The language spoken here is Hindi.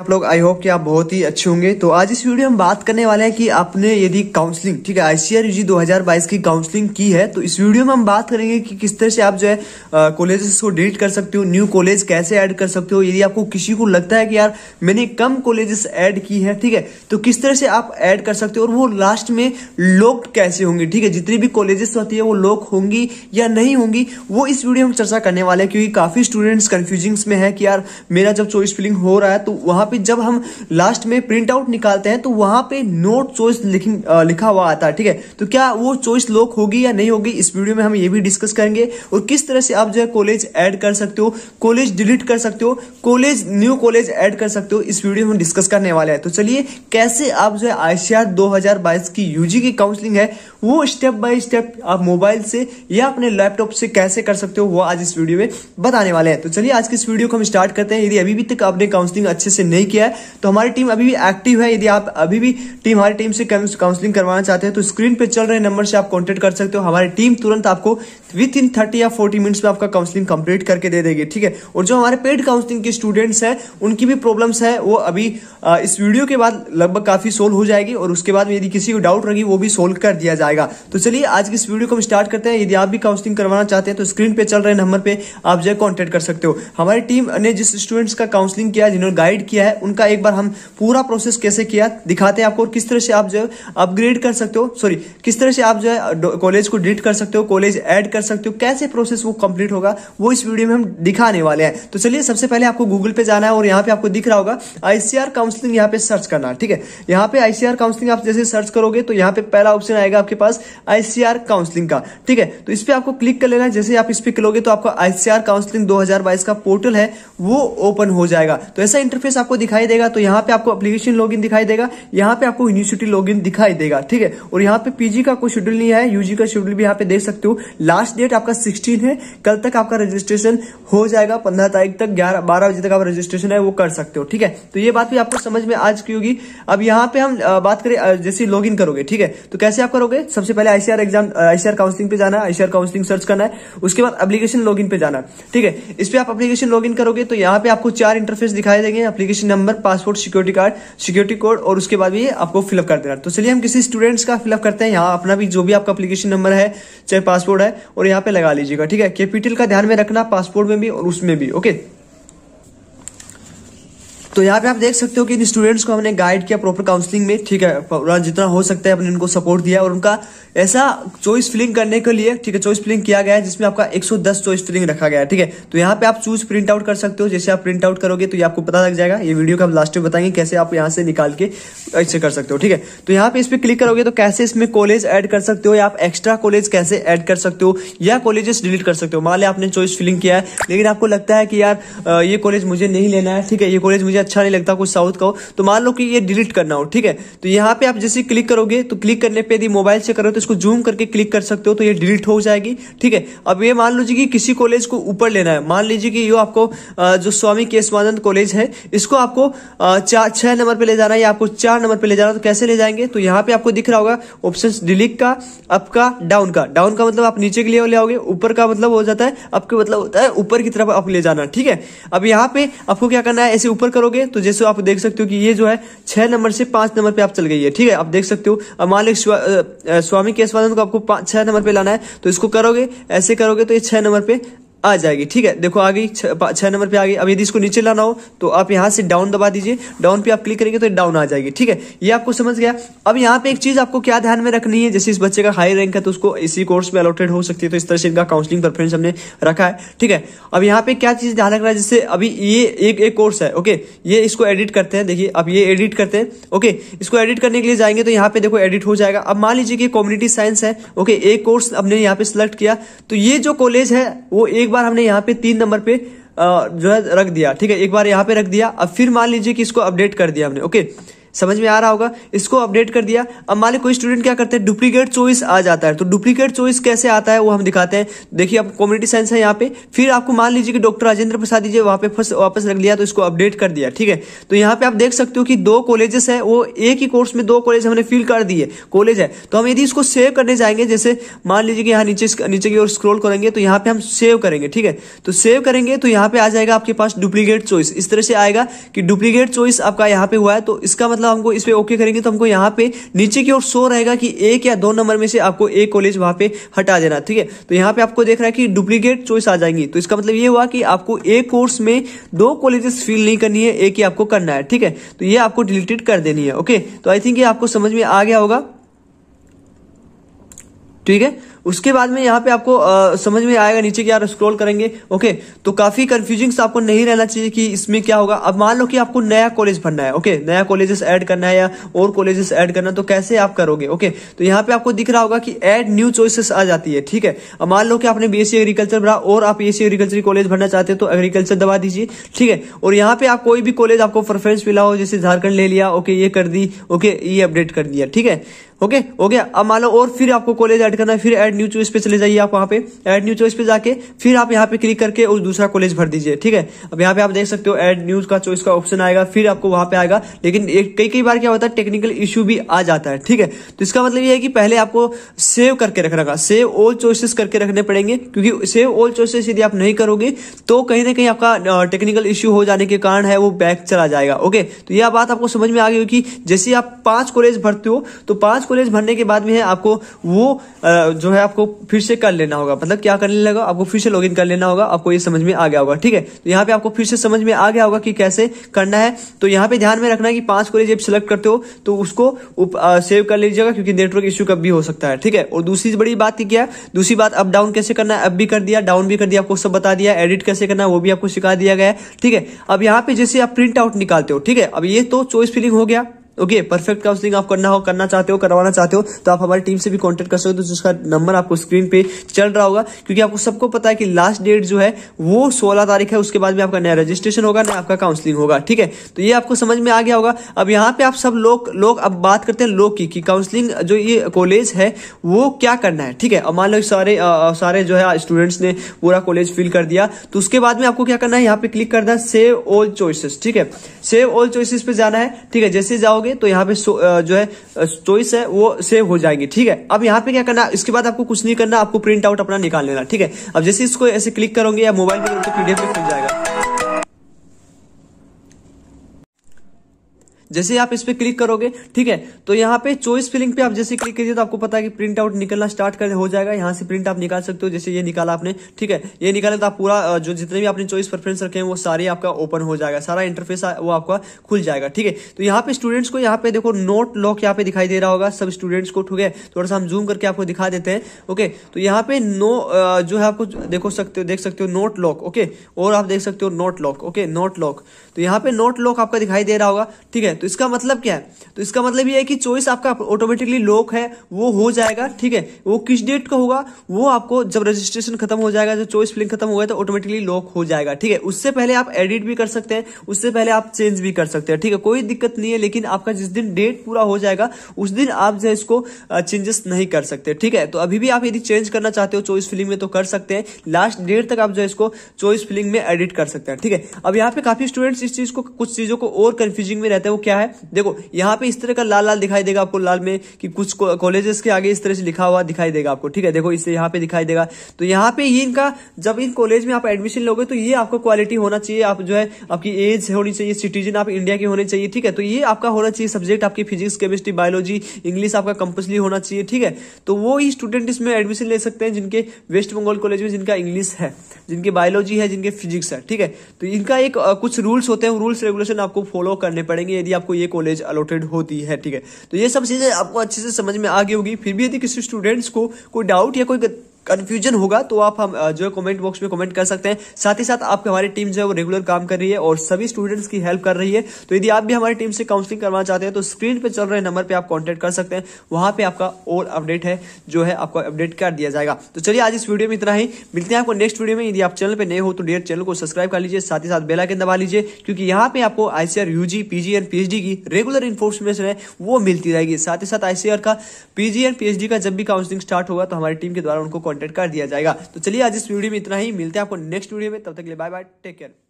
आप लोग आई होप कि आप बहुत ही अच्छे होंगे तो आज इस वीडियो में बात करने वाले हैं कि आपने यदि काउंसलिंग ठीक है आईसीआर यूजी 2022 की काउंसलिंग की है तो इस वीडियो में हम बात करेंगे कि किस तरह से आप जो है कॉलेजेस को डिलीट कर सकते हो न्यू कॉलेज कैसे ऐड कर सकते हो यदि आपको किसी को लगता है कि यार मैंने कम कॉलेजेस एड की है ठीक है तो किस तरह से आप ऐड कर सकते हो और वो लास्ट में लोक कैसे होंगे ठीक है जितनी भी कॉलेजेस होती है वो लोक होंगी या नहीं होंगी वो इस वीडियो में चर्चा करने वाले हैं क्योंकि काफी स्टूडेंट्स कन्फ्यूजिंग्स में है कि यार मेरा जब चॉइस फिलिंग हो रहा है तो वहां वहां पे जब हम लास्ट में प्रिंट आउट निकालते हैं तो वहां पे नोट चॉइस लिखा हुआ आता है ठीक है तो क्या वो चॉइस लॉक होगी या नहीं होगी इस वीडियो में हम ये भी डिस्कस करेंगे और किस तरह से आप जो है कॉलेज एड कर सकते हो कॉलेज डिलीट कर सकते हो कॉलेज न्यू कॉलेज एड कर सकते हो इस वीडियो में हम डिस्कस करने वाले हैं तो चलिए कैसे आप जो है आई 2022 की यूजी की काउंसिलिंग है वो स्टेप बाय स्टेप आप मोबाइल से या अपने लैपटॉप से कैसे कर सकते हो वो आज इस वीडियो में बताने वाले हैं तो चलिए आज के इस वीडियो को हम स्टार्ट करते हैं यदि अभी भी तक आपने काउंसलिंग अच्छे से नहीं नहीं किया है तो हमारी टीम अभी भी एक्टिव है यदि आप अभी भी टीम हमारी टीम से काउंसलिंग करवाना चाहते हैं तो स्क्रीन पर चल रहे नंबर से आप कॉन्टेक्ट कर सकते हो हमारी टीम तुरंत आपको विद इन थर्टी या फोर्टी मिनट्स में आपका काउंसलिंग कंप्लीट करके दे देगी ठीक है और जो हमारे पेड काउंसलिंग के स्टूडेंट्स हैं उनकी भी प्रॉब्लम्स है वो अभी इस वीडियो के बाद लगभग काफ़ी सोल्व हो जाएगी और उसके बाद यदि किसी को डाउट रहेगी वो भी सोल्व कर दिया जाएगा तो चलिए आज की इस वीडियो को हम स्टार्ट करते हैं यदि आप भी काउंसलिंग करवाना चाहते हैं तो स्क्रीन पे चल रहे नंबर पे आप जो है कॉन्टेक्ट कर सकते हो हमारी टीम ने जिस स्टूडेंट्स का काउंसलिंग किया जिन्होंने गाइड किया किया है उनका एक बार हम पूरा प्रोसेस कैसे किया दिखाते हैं आपको और किस तरह से आप जो है अपग्रेड कर सकते हो सॉरी किस तरह से आप जो है कॉलेज को डिलीट कर सकते हो कॉलेज ऐड कर सकते हो कैसे प्रोसेस वो कंप्लीट होगा वो इस वीडियो में हम दिखाने वाले हैं तो चलिए सबसे पहले आपको गूगल पे जाना है और यहाँ पे आपको दिख रहा होगा आईसीआर काउंसलिंग यहाँ पे सर्च करना ठीक है यहाँ पे आईसीआर काउंसलिंग आप जैसे सर्च करोगे तो यहाँ पे पहला ऑप्शन आएगा आपके पास आईसीआर काउंसलिंग का ठीक है तो इस पर आपको क्लिक कर लेना जैसे आप इस पर करोगे तो आपका आईसीआर काउंसलिंग दो का पोर्टल है वो ओपन हो जाएगा तो ऐसा इंटरफेस आपको दिखाई देगा तो यहाँ पे आपको एप्लीकेशन लॉगिन दिखाई देगा यहाँ पे आपको यूनिवर्सिटी लॉगिन दिखाई देगा ठीक है और यहाँ पे पीजी का कोई शेड्यूल नहीं है यूजी का शेड्यूल भी यहाँ पे देख सकते हो लास्ट डेट आपका सिक्सटीन है कल तक आपका रजिस्ट्रेशन हो जाएगा पंद्रह तारीख तक ग्यारह बारह बजे तक आप रजिस्ट्रेशन है वो कर सकते हो ठीक है तो ये बात भी आपको समझ में आज की होगी अब यहाँ पे हम बात करें जैसे लॉग करोगे ठीक है तो कैसे आप करोगे सबसे पहले आईसीआर एग्जाम आईसीआर काउंसिलिंग पे जाना आईसीआर काउंसिलिंग सर्च करना है उसके बाद अपलीकेशन लॉग पे जाना ठीक है इस पर आप अपलीकेशन लॉग करोगे तो यहाँ पे आपको चार इंटरफेस दिखाई देंगे application registration number passport security card security code और उसके बाद भी आपको फिलअप कर देना तो चलिए हम किसी स्टूडेंट्स का फिलअप करते हैं यहाँ अपना भी जो भी आपका अपलीकेशन नंबर है चाहे पासपोर्ट है और यहाँ पे लगा लीजिएगा ठीक है कैपिटल का ध्यान में रखना पासपोर्ट में भी और उसमें भी ओके तो यहाँ पे आप देख सकते हो कि इन स्टूडेंट्स को हमने गाइड किया प्रॉपर काउंसलिंग में ठीक है जितना हो सकता है अपने इनको सपोर्ट दिया और उनका ऐसा चॉइस फिलिंग करने के लिए ठीक है चॉइस फिलिंग किया गया है जिसमें आपका 110 चॉइस फिलिंग रखा गया है ठीक है तो यहाँ पे आप चूज प्रिंट आउट कर सकते हो जैसे आप प्रिंट आउट करोगे तो ये आपको पता लग जाएगा ये वीडियो का हम लास्ट में बताएंगे कैसे आप यहाँ से निकाल के ऐसे कर सकते हो ठीक है तो यहाँ पे इस पर क्लिक करोगे तो कैसे इसमें कॉलेज एड कर सकते हो या आप एक्स्ट्रा कॉलेज कैसे एड कर सकते हो या कॉलेजेस डिलीट कर सकते हो मान लिया आपने चॉइस फिलिंग किया है लेकिन आपको लगता है कि यार ये कॉलेज मुझे नहीं लेना है ठीक है ये कॉलेज मुझे अच्छा नहीं लगता कुछ साउथ का हो तो मान लो कि ये डिलीट करना हो ठीक है तो यहाँ पे आप जैसे क्लिक करोगे तो क्लिक करने पे यदि मोबाइल से करो तो इसको जूम करके क्लिक कर सकते हो तो ये डिलीट हो जाएगी ठीक है अब ये मान लीजिए कि किसी कॉलेज को ऊपर लेना है मान लीजिए कि ये आपको जो स्वामी केशवानंद कॉलेज है इसको आपको चार छः नंबर पर ले जाना है या आपको चार नंबर पर ले जाना है तो कैसे ले जाएंगे तो यहाँ पे आपको दिख रहा होगा ऑप्शन डिलीट का अप का डाउन का डाउन का मतलब आप नीचे के लिए ले आओगे ऊपर का मतलब हो जाता है आपके मतलब होता है ऊपर की तरफ आप ले जाना ठीक है अब यहाँ पे आपको क्या करना है ऐसे ऊपर करोगे करोगे तो जैसे आप देख सकते हो कि ये जो है छह नंबर से पांच नंबर पे आप चल गई है ठीक है आप देख सकते हो अमालिक स्वामी केशवानंद को आपको छह नंबर पे लाना है तो इसको करोगे ऐसे करोगे तो ये छह नंबर पे आ जाएगी ठीक है देखो आ गई छह नंबर पे आ गई अब यदि इसको नीचे लाना हो तो आप यहां से डाउन दबा दीजिए डाउन पे आप क्लिक करेंगे तो डाउन आ जाएगी ठीक है ये आपको समझ गया अब यहाँ पे एक चीज आपको क्या ध्यान में रखनी है जैसे इस बच्चे का हाई रैंक है तो उसको इसी कोर्स में अलॉटेड हो सकती है तो इस तरह से इनका काउंसलिंग परफॉर्मेंस हमने रखा है ठीक है अब यहाँ पे क्या चीज ध्यान रखना है जैसे अभी ये एक एक कोर्स है ओके ये इसको एडिट करते हैं देखिए अब ये एडिट करते हैं ओके इसको एडिट करने के लिए जाएंगे तो यहाँ पे देखो एडिट हो जाएगा अब मान लीजिए कि कम्युनिटी साइंस है ओके एक कोर्स हमने यहाँ पे सिलेक्ट किया तो ये जो कॉलेज है वो एक एक बार हमने यहाँ पे तीन नंबर पे जो है रख दिया ठीक है एक बार यहाँ पे रख दिया अब फिर मान लीजिए कि इसको अपडेट कर दिया हमने ओके समझ में आ रहा होगा इसको अपडेट कर दिया अब मान ली कोई स्टूडेंट क्या करते हैं डुप्लीकेट चॉइस आ जाता है तो डुप्लीकेट चॉइस कैसे आता है वो हम दिखाते हैं देखिए आप कम्युनिटी साइंस है यहाँ पे फिर आपको मान लीजिए कि डॉक्टर राजेंद्र प्रसाद जी वहाँ पे फर्स्ट वापस रख लिया तो इसको अपडेट कर दिया ठीक है तो यहाँ पे आप देख सकते हो कि दो कॉलेजेस है वो एक ही कोर्स में दो कॉलेज हमने फिल कर दिए कॉलेज है तो हम यदि इसको सेव करने जाएंगे जैसे मान लीजिए कि यहाँ नीचे नीचे की ओर स्क्रोल करेंगे तो यहाँ पे हम सेव करेंगे ठीक है तो सेव करेंगे तो यहाँ पे आ जाएगा आपके पास डुप्लीकेट चॉइस इस तरह से आएगा कि डुप्लीकेट चॉइस आपका यहाँ पे हुआ है तो इसका मतलब मतलब हमको इस पर ओके करेंगे तो हमको यहाँ पे नीचे की ओर शो रहेगा कि एक या दो नंबर में से आपको एक कॉलेज वहाँ पे हटा देना ठीक है तो यहाँ पे आपको देख रहा है कि डुप्लीकेट चॉइस आ जाएंगी तो इसका मतलब ये हुआ कि आपको एक कोर्स में दो कॉलेजेस फिल नहीं करनी है एक ही आपको करना है ठीक है तो ये आपको डिलीटेड कर देनी है ओके तो आई थिंक ये आपको समझ में आ गया होगा ठीक है उसके बाद में यहाँ पे आपको आ, समझ में आएगा नीचे की यार स्क्रॉल करेंगे ओके तो काफी कंफ्यूजिंग आपको नहीं रहना चाहिए कि इसमें क्या होगा अब मान लो कि आपको नया कॉलेज भरना है ओके नया कॉलेजेस ऐड करना है या और कॉलेजेस ऐड करना है तो कैसे आप करोगे ओके तो यहाँ पे आपको दिख रहा होगा कि एड न्यू चॉइसेस आ जाती है ठीक है अब मान लो कि आपने बीएससी एग्रीकल्चर भरा और आप बीएससी एग्रीकल्चर कॉलेज भरना चाहते हो तो एग्रीकल्चर दबा दीजिए ठीक है और यहाँ पे आप कोई भी कॉलेज आपको प्रेफरेंस मिला हो जैसे झारखंड ले लिया ओके ये कर दी ओके ये अपडेट कर दिया ठीक है ओके हो गया अब मान लो और फिर आपको कॉलेज ऐड करना है फिर एड न्यू चॉइस पे चले जाइए आप वहाँ पे एड न्यू चॉइस पे जाके फिर आप यहाँ पे क्लिक करके और दूसरा कॉलेज भर दीजिए ठीक है अब यहाँ पे आप देख सकते हो एड न्यूज का चॉइस का ऑप्शन आएगा फिर आपको वहाँ पे आएगा लेकिन कई कई बार क्या होता है टेक्निकल इशू भी आ जाता है ठीक है तो इसका मतलब ये है कि पहले आपको सेव करके रखना होगा सेव ऑल चॉइसिस करके रखने पड़ेंगे क्योंकि सेव ऑल चॉइसिस यदि आप नहीं करोगे तो कहीं ना कहीं आपका टेक्निकल इश्यू हो जाने के कारण है वो बैक चला जाएगा ओके तो यह बात आपको समझ में आ गई कि जैसे आप पांच कॉलेज भरते हो तो पांच कॉलेज भरने के बाद में है आपको वो जो है आपको फिर से कर लेना होगा मतलब क्या करने लगा आपको फिर से लॉगिन कर लेना होगा आपको ये समझ में आ गया होगा ठीक है तो यहाँ पे आपको फिर से समझ में आ गया होगा कि कैसे करना है तो यहाँ पे ध्यान में रखना है कि पांच को जब सेलेक्ट करते हो तो उसको उप, आ, सेव कर लीजिएगा क्योंकि नेटवर्क इश्यू कब भी हो सकता है ठीक है और दूसरी बड़ी बात की क्या है दूसरी बात अप डाउन कैसे करना है अप भी कर दिया डाउन भी कर दिया आपको सब बता दिया एडिट कैसे करना है वो भी आपको सिखा दिया गया है ठीक है अब यहाँ पे जैसे आप प्रिंट आउट निकालते हो ठीक है अब ये तो चॉइस फिलिंग हो गया ओके परफेक्ट काउंसलिंग आप करना हो करना चाहते हो करवाना चाहते हो तो आप हमारी टीम से भी कॉन्टेक्ट कर सकते हो तो जिसका नंबर आपको स्क्रीन पे चल रहा होगा क्योंकि आपको सबको पता है कि लास्ट डेट जो है वो सोलह तारीख है उसके बाद में आपका नया रजिस्ट्रेशन होगा नया आपका काउंसलिंग होगा ठीक है तो ये आपको समझ में आ गया होगा अब यहाँ पे आप सब लोग लो, अब बात करते हैं लोग की कि काउंसलिंग जो ये कॉलेज है वो क्या करना है ठीक है अब मान लो सारे सारे जो है स्टूडेंट्स ने पूरा कॉलेज फिल कर दिया तो उसके बाद में आपको क्या करना है यहाँ पे क्लिक करना है सेव ऑल चोइसेस ठीक है सेव ऑल चोइसेस पे जाना है ठीक है जैसे जाओगे लगाओगे तो यहाँ पे जो है चोइस है वो सेव हो जाएगी ठीक है अब यहाँ पे क्या करना इसके बाद आपको कुछ नहीं करना आपको प्रिंट आउट अपना निकाल लेना ठीक है अब जैसे इसको ऐसे क्लिक करोगे या मोबाइल में पीडीएफ खुल जाएगा जैसे आप इस पर क्लिक करोगे ठीक है तो यहाँ पे चॉइस फिलिंग पे आप जैसे क्लिक करिए तो आपको पता है कि प्रिंट आउट निकलना स्टार्ट कर हो जाएगा यहाँ से प्रिंट आप निकाल सकते हो जैसे ये निकाला आपने ठीक है ये निकाले तो आप पूरा जो जितने भी आपने चॉइस प्रेफरेंस रखे हैं वो सारे आपका ओपन हो जाएगा सारा इंटरफेस वो आपका खुल जाएगा ठीक है तो यहाँ पे स्टूडेंट्स को यहाँ पे देखो नोट लॉक यहाँ पे दिखाई दे रहा होगा सब स्टूडेंट्स को ठीक है थोड़ा सा हम जूम करके आपको दिखा देते हैं ओके तो यहाँ पे नो जो है आपको देखो सकते हो देख सकते हो नोट लॉक ओके और आप देख सकते हो note lock okay note lock तो यहाँ पे नोट लॉक आपका दिखाई दे रहा होगा ठीक है तो इसका मतलब क्या है तो इसका मतलब ये है कि चॉइस आपका ऑटोमेटिकली लॉक है वो हो जाएगा ठीक है वो किस डेट का होगा वो आपको जब रजिस्ट्रेशन खत्म हो जाएगा जब चॉइस फिलिंग खत्म हो गया तो ऑटोमेटिकली लॉक हो जाएगा ठीक है उससे पहले आप एडिट भी कर सकते हैं उससे पहले आप चेंज भी कर सकते हैं ठीक है कोई दिक्कत नहीं है लेकिन आपका जिस दिन डेट पूरा हो जाएगा उस दिन आप जो इसको चेंजेस नहीं कर सकते ठीक है तो अभी भी आप यदि चेंज करना चाहते हो चॉइस फिलिंग में तो कर सकते हैं लास्ट डेट तक आप जो इसको चॉइस फिलिंग में एडिट कर सकते हैं ठीक है अब यहाँ पे काफी स्टूडेंट्स इस चीज को कुछ चीजों को और कंफ्यूजिंग में रहते हैं वो क्या है देखो यहाँ पे इस तरह का लाल लाल दिखाई देगा आपको लाल में कि कुछ कॉलेजेस के आगे इस तरह से लिखा हुआ दिखाई देगा आपको ठीक है देखो इसे यहाँ पे दिखाई देगा तो यहाँ पे ये इनका जब इन कॉलेज में आप एडमिशन लोगे तो ये आपका क्वालिटी होना चाहिए आप जो है आपकी एज होनी चाहिए सिटीजन आप इंडिया की होनी चाहिए ठीक है तो ये आपका होना चाहिए सब्जेक्ट आपकी फिजिक्स केमिस्ट्री बायोलॉजी इंग्लिश आपका कंपल्सरी होना चाहिए ठीक है तो वो ही स्टूडेंट इसमें एडमिशन ले सकते हैं जिनके वेस्ट बंगाल कॉलेज में जिनका इंग्लिश है जिनके बायोलॉजी है जिनके फिजिक्स है ठीक है तो इनका एक कुछ रूल्स होते हैं रूल्स रेगुलेशन आपको फॉलो करने पड़ेंगे यदि आपको ये कॉलेज अलॉटेड होती है ठीक है तो ये सब चीज़ें आपको अच्छे से समझ में आ गई होगी फिर भी यदि किसी स्टूडेंट्स को कोई डाउट या कोई कन्फ्यूजन होगा तो आप हम जो है कमेंट बॉक्स में कमेंट कर सकते हैं साथ ही साथ आपकी हमारी टीम जो है वो रेगुलर काम कर रही है और सभी स्टूडेंट्स की हेल्प कर रही है तो यदि आप भी हमारी टीम से काउंसलिंग करवाना चाहते हैं तो स्क्रीन पर चल रहे नंबर पर आप कांटेक्ट कर सकते हैं वहां पर आपका और अपडेट है जो है आपको अपडेट कर दिया जाएगा तो चलिए आज इस वीडियो में इतना ही मिलते हैं आपको नेक्स्ट वीडियो में यदि आप चैनल पर नए हो तो डेयर चैनल को सब्सक्राइब कर लीजिए साथ ही साथ बेलाइकन दबा लीजिए क्योंकि यहाँ पे आपको ICR UG PG and PhD की रेगुलर इन्फॉर्मेशन है वो मिलती रहेगी साथ ही साथ आईसीआर का पीजी एंड पीएचडी का जब भी काउंसिलिंग स्टार्ट होगा तो हमारी टीम के द्वारा उनको कॉन्टेक्ट कर दिया जाएगा तो चलिए आज इस वीडियो में इतना ही मिलते हैं आपको नेक्स्ट वीडियो में तब तक के लिए बाय बाय टेक केयर